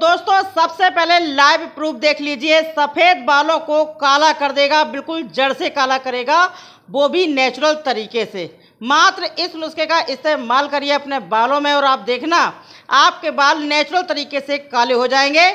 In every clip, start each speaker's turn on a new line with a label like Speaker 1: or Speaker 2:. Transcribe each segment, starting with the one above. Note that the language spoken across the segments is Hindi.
Speaker 1: दोस्तों सबसे पहले लाइव प्रूफ देख लीजिए सफ़ेद बालों को काला कर देगा बिल्कुल जड़ से काला करेगा वो भी नेचुरल तरीके से मात्र इस नुस्खे का इस्तेमाल करिए अपने बालों में और आप देखना आपके बाल नेचुरल तरीके से काले हो जाएंगे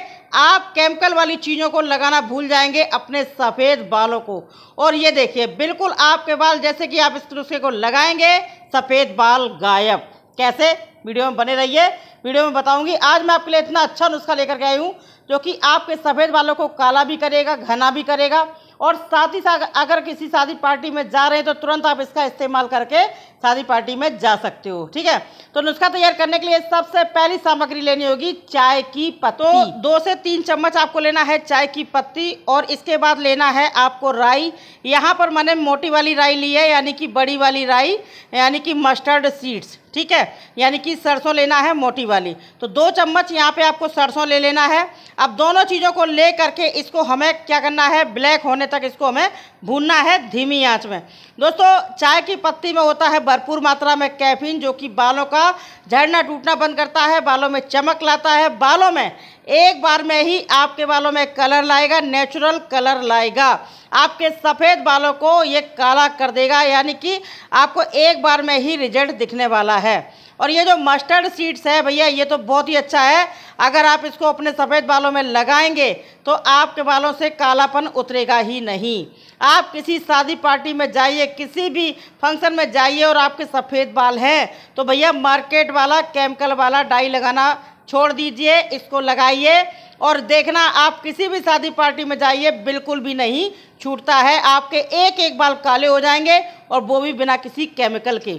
Speaker 1: आप केमिकल वाली चीज़ों को लगाना भूल जाएंगे अपने सफ़ेद बालों को और ये देखिए बिल्कुल आपके बाल जैसे कि आप इस नुस्खे को लगाएंगे सफ़ेद बाल गायब कैसे वीडियो में बने रहिए वीडियो में बताऊंगी आज मैं आपके लिए इतना अच्छा नुस्खा लेकर के आई हूँ जो कि आपके सफ़ेद बालों को काला भी करेगा घना भी करेगा और साथ ही साथ अगर किसी शादी पार्टी में जा रहे हैं तो तुरंत आप इसका इस्तेमाल करके शादी पार्टी में जा सकते हो ठीक है तो नुस्खा तैयार करने के लिए सबसे पहली सामग्री लेनी होगी चाय की पत्ती तो दो से तीन चम्मच आपको लेना है चाय की पत्ती और इसके बाद लेना है आपको राई यहाँ पर मैंने मोटी वाली राई ली है यानी कि बड़ी वाली राई यानी कि मस्टर्ड सीड्स ठीक है यानी कि सरसों लेना है मोटी वाली तो दो चम्मच यहाँ पे आपको सरसों ले लेना है अब दोनों चीज़ों को ले करके इसको हमें क्या करना है ब्लैक होने तक इसको हमें भूनना है धीमी आंच में दोस्तों चाय की पत्ती में होता है भरपूर मात्रा में कैफीन जो कि बालों का झड़ना टूटना बंद करता है बालों में चमक लाता है बालों में एक बार में ही आपके बालों में कलर लाएगा नेचुरल कलर लाएगा आपके सफ़ेद बालों को ये काला कर देगा यानी कि आपको एक बार में ही रिजल्ट दिखने वाला है और ये जो मस्टर्ड सीड्स है भैया ये तो बहुत ही अच्छा है अगर आप इसको अपने सफ़ेद बालों में लगाएंगे तो आपके बालों से कालापन उतरेगा ही नहीं आप किसी शादी पार्टी में जाइए किसी भी फंक्शन में जाइए और आपके सफ़ेद बाल हैं तो भैया मार्केट वाला केमिकल वाला डाई लगाना छोड़ दीजिए इसको लगाइए और देखना आप किसी भी शादी पार्टी में जाइए बिल्कुल भी नहीं छूटता है आपके एक एक बाल काले हो जाएंगे और वो भी बिना किसी केमिकल के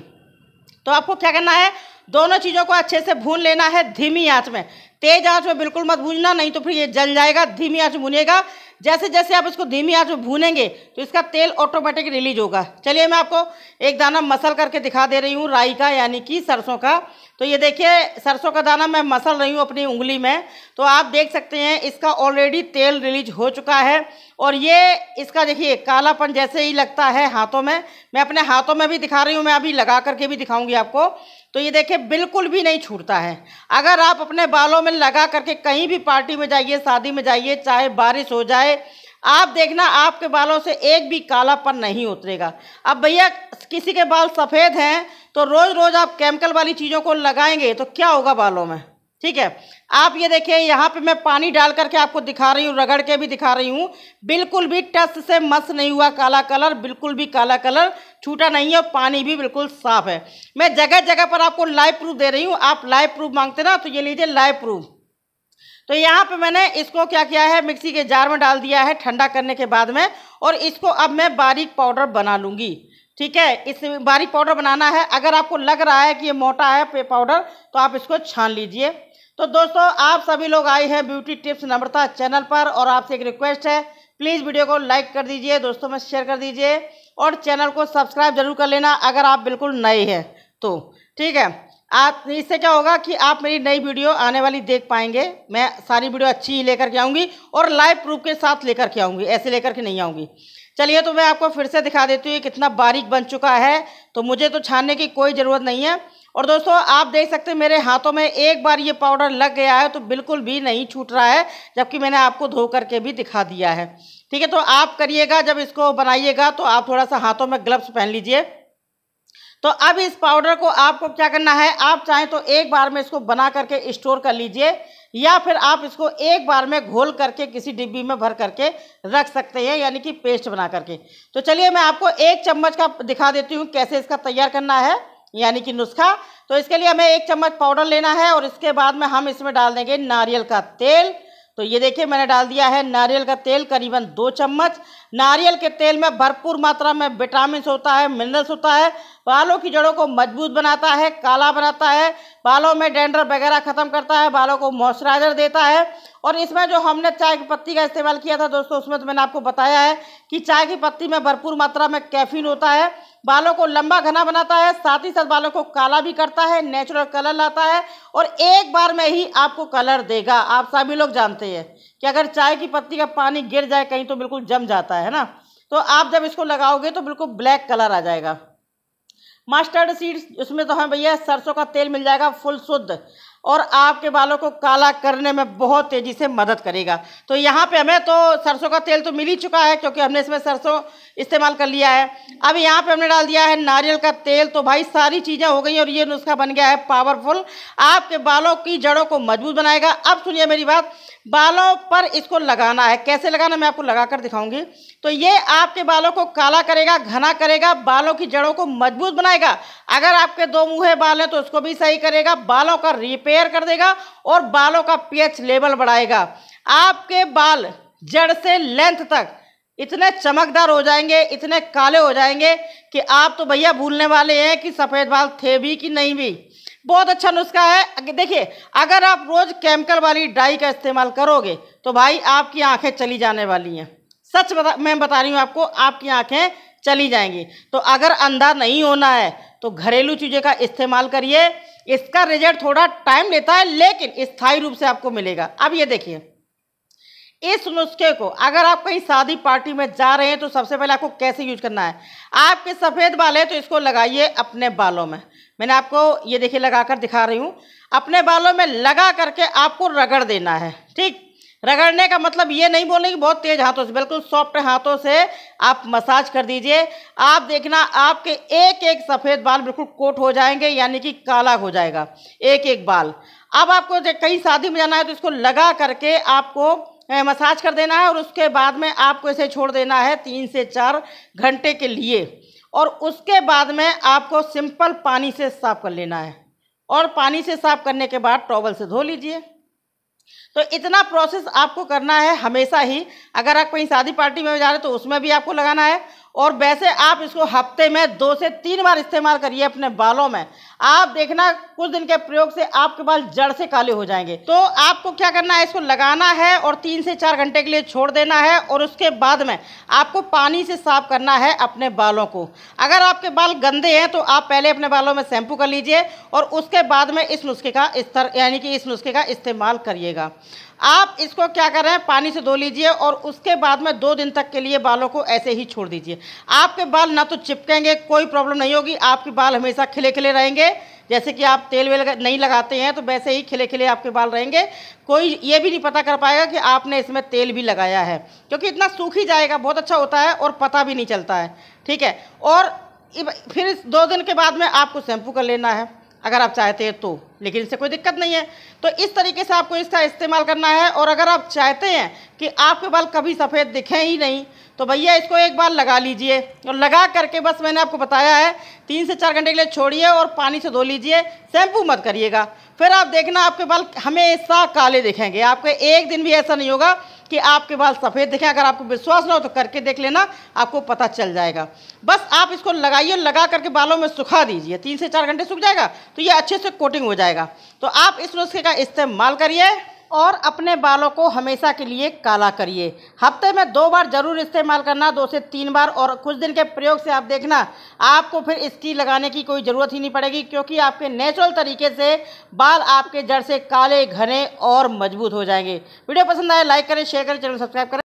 Speaker 1: तो आपको क्या करना है दोनों चीज़ों को अच्छे से भून लेना है धीमी आंच में तेज़ आंच में बिल्कुल मत भूनना नहीं तो फिर ये जल जाएगा धीमी आंच भूनेगा जैसे जैसे आप इसको धीमी आँच में भूनेंगे तो इसका तेल ऑटोमेटिक रिलीज होगा चलिए मैं आपको एक दाना मसल करके दिखा दे रही हूँ राई का यानी कि सरसों का तो ये देखिए सरसों का दाना मैं मसल रही हूँ अपनी उंगली में तो आप देख सकते हैं इसका ऑलरेडी तेल रिलीज हो चुका है और ये इसका देखिए कालापन जैसे ही लगता है हाथों में मैं अपने हाथों में भी दिखा रही हूँ मैं अभी लगा करके भी दिखाऊंगी आपको तो ये देखिए बिल्कुल भी नहीं छूटता है अगर आप अपने बालों में लगा करके कहीं भी पार्टी में जाइए शादी में जाइए चाहे बारिश हो जाए है आप देखना आपके बालों से एक भी कालापन नहीं उतरेगा अब भैया किसी के बाल सफ़ेद हैं तो रोज़ रोज़ आप केमिकल वाली चीज़ों को लगाएंगे तो क्या होगा बालों में ठीक है आप ये देखिए यहाँ पे मैं पानी डाल करके आपको दिखा रही हूँ रगड़ के भी दिखा रही हूँ बिल्कुल भी टस्ट से मस नहीं हुआ काला कलर बिल्कुल भी काला कलर छूटा नहीं है और पानी भी बिल्कुल साफ है मैं जगह जगह पर आपको लाइव प्रूफ दे रही हूँ आप लाइव प्रूफ मांगते ना तो ये लीजिए लाइव प्रूफ तो यहाँ पे मैंने इसको क्या किया है मिक्सी के जार में डाल दिया है ठंडा करने के बाद में और इसको अब मैं बारीक पाउडर बना लूँगी ठीक है इस बारीक पाउडर बनाना है अगर आपको लग रहा है कि ये मोटा है पाउडर तो आप इसको छान लीजिए तो दोस्तों आप सभी लोग आए हैं ब्यूटी टिप्स नम्रता चैनल पर और आपसे एक रिक्वेस्ट है प्लीज़ वीडियो को लाइक कर दीजिए दोस्तों में शेयर कर दीजिए और चैनल को सब्सक्राइब जरूर कर लेना अगर आप बिल्कुल नए हैं तो ठीक है आप इससे क्या होगा कि आप मेरी नई वीडियो आने वाली देख पाएंगे मैं सारी वीडियो अच्छी ही लेकर के आऊँगी और लाइव प्रूफ के साथ लेकर के आऊँगी ऐसे लेकर के नहीं आऊँगी चलिए तो मैं आपको फिर से दिखा देती हूँ कितना बारीक बन चुका है तो मुझे तो छानने की कोई ज़रूरत नहीं है और दोस्तों आप देख सकते हैं मेरे हाथों में एक बार ये पाउडर लग गया है तो बिल्कुल भी नहीं छूट रहा है जबकि मैंने आपको धो करके भी दिखा दिया है ठीक है तो आप करिएगा जब इसको बनाइएगा तो आप थोड़ा सा हाथों में ग्लव्स पहन लीजिए तो अब इस पाउडर को आपको क्या करना है आप चाहें तो एक बार में इसको बना करके स्टोर कर लीजिए या फिर आप इसको एक बार में घोल करके किसी डिब्बी में भर करके रख सकते हैं यानी कि पेस्ट बना करके तो चलिए मैं आपको एक चम्मच का दिखा देती हूँ कैसे इसका तैयार करना है यानी कि नुस्खा तो इसके लिए हमें एक चम्मच पाउडर लेना है और इसके बाद में हम इसमें डाल देंगे नारियल का तेल तो ये देखिए मैंने डाल दिया है नारियल का तेल करीबन दो चम्मच नारियल के तेल में भरपूर मात्रा में विटामिन होता है मिनरल्स होता है बालों की जड़ों को मजबूत बनाता है काला बनाता है बालों में डेंडर वगैरह ख़त्म करता है बालों को मॉइस्चराइजर देता है और इसमें जो हमने चाय की पत्ती का इस्तेमाल किया था दोस्तों उसमें तो मैंने आपको बताया है कि चाय की पत्ती में भरपूर मात्रा में कैफिन होता है बालों को लंबा घना बनाता है साथ ही साथ बालों को काला भी करता है नेचुरल कलर लाता है और एक बार में ही आपको कलर देगा आप सभी लोग जानते हैं कि अगर चाय की पत्ती का पानी गिर जाए कहीं तो बिल्कुल जम जाता है ना तो आप जब इसको लगाओगे तो बिल्कुल ब्लैक कलर आ जाएगा मस्टर्ड सीड्स उसमें तो हमें हाँ भैया सरसों का तेल मिल जाएगा फुल शुद्ध और आपके बालों को काला करने में बहुत तेज़ी से मदद करेगा तो यहाँ पे हमें तो सरसों का तेल तो मिल ही चुका है क्योंकि हमने इसमें सरसों इस्तेमाल कर लिया है अब यहाँ पे हमने डाल दिया है नारियल का तेल तो भाई सारी चीज़ें हो गई और ये नुस्खा बन गया है पावरफुल आपके बालों की जड़ों को मजबूत बनाएगा अब सुनिए मेरी बात बालों पर इसको लगाना है कैसे लगाना मैं आपको लगा कर दिखाऊंगी तो ये आपके बालों को काला करेगा घना करेगा बालों की जड़ों को मजबूत बनाएगा अगर आपके दो मुँह बाल हैं तो उसको भी सही करेगा बालों का रिपेयर कर देगा और बालों का पी लेवल बढ़ाएगा आपके बाल जड़ से लेंथ तक इतने चमकदार हो जाएंगे इतने काले हो जाएंगे कि आप तो भैया भूलने वाले हैं कि सफ़ेद बाल थे भी कि नहीं भी बहुत अच्छा नुस्खा है देखिए अगर आप रोज़ केमिकल वाली डाई का इस्तेमाल करोगे तो भाई आपकी आंखें चली जाने वाली हैं सच बता मैं बता रही हूँ आपको आपकी आंखें चली जाएंगी तो अगर अंधा नहीं होना है तो घरेलू चीज़ें का इस्तेमाल करिए इसका रिजल्ट थोड़ा टाइम लेता है लेकिन स्थायी रूप से आपको मिलेगा अब ये देखिए इस नुस्खे को अगर आप कहीं शादी पार्टी में जा रहे हैं तो सबसे पहले आपको कैसे यूज करना है आपके सफ़ेद बाल हैं तो इसको लगाइए अपने बालों में मैंने आपको ये देखिए लगा कर दिखा रही हूँ अपने बालों में लगा करके आपको रगड़ देना है ठीक रगड़ने का मतलब ये नहीं बोलने कि बहुत तेज हाथों से बिल्कुल सॉफ्ट हाथों से आप मसाज कर दीजिए आप देखना आपके एक एक सफ़ेद बाल बिल्कुल कोट हो जाएंगे यानी कि काला हो जाएगा एक एक बाल अब आपको कहीं शादी में जाना है तो इसको लगा करके आपको मसाज कर देना है और उसके बाद में आपको इसे छोड़ देना है तीन से चार घंटे के लिए और उसके बाद में आपको सिंपल पानी से साफ कर लेना है और पानी से साफ करने के बाद टॉवल से धो लीजिए तो इतना प्रोसेस आपको करना है हमेशा ही अगर आप कहीं शादी पार्टी में जा रहे तो उसमें भी आपको लगाना है और वैसे आप इसको हफ्ते में दो से तीन बार इस्तेमाल करिए अपने बालों में आप देखना कुछ दिन के प्रयोग से आपके बाल जड़ से काले हो जाएंगे तो आपको क्या करना है इसको लगाना है और तीन से चार घंटे के लिए छोड़ देना है और उसके बाद में आपको पानी से साफ करना है अपने बालों को अगर आपके बाल गंदे हैं तो आप पहले अपने बालों में शैम्पू कर लीजिए और उसके बाद में इस नुस्खे का स्तर यानी कि इस नुस्खे का इस्तेमाल करिएगा आप इसको क्या कर रहे हैं पानी से धो लीजिए और उसके बाद में दो दिन तक के लिए बालों को ऐसे ही छोड़ दीजिए आपके बाल ना तो चिपकेंगे कोई प्रॉब्लम नहीं होगी आपके बाल हमेशा खिले खिले रहेंगे जैसे कि आप तेल वेल नहीं लगाते हैं तो वैसे ही खिले खिले आपके बाल रहेंगे कोई ये भी नहीं पता कर पाएगा कि आपने इसमें तेल भी लगाया है क्योंकि इतना सूख ही जाएगा बहुत अच्छा होता है और पता भी नहीं चलता है ठीक है और फिर दो दिन के बाद में आपको शैम्पू कर लेना है अगर आप चाहते हैं तो लेकिन इससे कोई दिक्कत नहीं है तो इस तरीके से आपको इसका इस्तेमाल करना है और अगर आप चाहते हैं कि आपके बाल कभी सफ़ेद दिखें ही नहीं तो भैया इसको एक बार लगा लीजिए और लगा करके बस मैंने आपको बताया है तीन से चार घंटे के लिए छोड़िए और पानी से धो लीजिए शैम्पू मत करिएगा फिर आप देखना आपके बाल हमेशा काले दिखेंगे आपके एक दिन भी ऐसा नहीं होगा कि आपके बाल सफ़ेद देखें अगर आपको विश्वास ना हो तो करके देख लेना आपको पता चल जाएगा बस आप इसको लगाइए लगा करके बालों में सुखा दीजिए तीन से चार घंटे सूख जाएगा तो ये अच्छे से कोटिंग हो जाएगा तो आप इस नुस्खे का इस्तेमाल करिए और अपने बालों को हमेशा के लिए काला करिए हफ्ते में दो बार ज़रूर इस्तेमाल करना दो से तीन बार और कुछ दिन के प्रयोग से आप देखना आपको फिर इसकी लगाने की कोई ज़रूरत ही नहीं पड़ेगी क्योंकि आपके नेचुरल तरीके से बाल आपके जड़ से काले घने और मजबूत हो जाएंगे वीडियो पसंद आए लाइक करें शेयर करें चैनल सब्सक्राइब करें